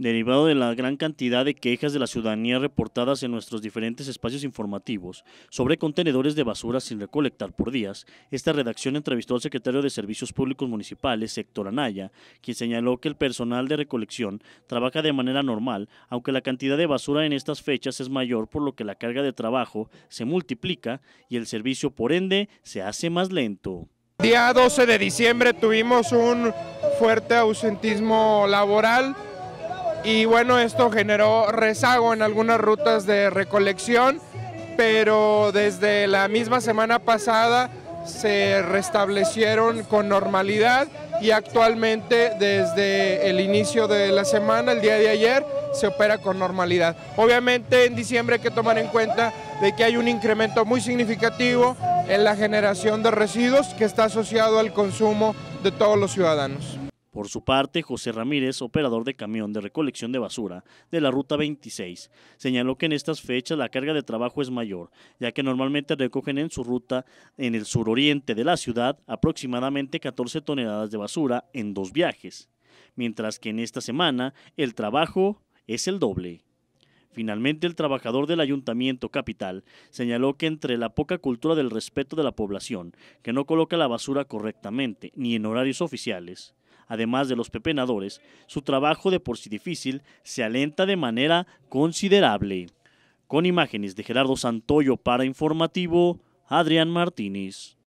Derivado de la gran cantidad de quejas de la ciudadanía reportadas en nuestros diferentes espacios informativos sobre contenedores de basura sin recolectar por días, esta redacción entrevistó al secretario de Servicios Públicos Municipales, Héctor Anaya, quien señaló que el personal de recolección trabaja de manera normal, aunque la cantidad de basura en estas fechas es mayor, por lo que la carga de trabajo se multiplica y el servicio, por ende, se hace más lento. Día 12 de diciembre tuvimos un fuerte ausentismo laboral y bueno, esto generó rezago en algunas rutas de recolección, pero desde la misma semana pasada se restablecieron con normalidad y actualmente desde el inicio de la semana, el día de ayer, se opera con normalidad. Obviamente en diciembre hay que tomar en cuenta de que hay un incremento muy significativo en la generación de residuos que está asociado al consumo de todos los ciudadanos. Por su parte, José Ramírez, operador de camión de recolección de basura de la Ruta 26, señaló que en estas fechas la carga de trabajo es mayor, ya que normalmente recogen en su ruta en el suroriente de la ciudad aproximadamente 14 toneladas de basura en dos viajes, mientras que en esta semana el trabajo es el doble. Finalmente, el trabajador del ayuntamiento capital señaló que entre la poca cultura del respeto de la población, que no coloca la basura correctamente ni en horarios oficiales, además de los pepenadores, su trabajo de por sí difícil se alenta de manera considerable. Con imágenes de Gerardo Santoyo para Informativo, Adrián Martínez.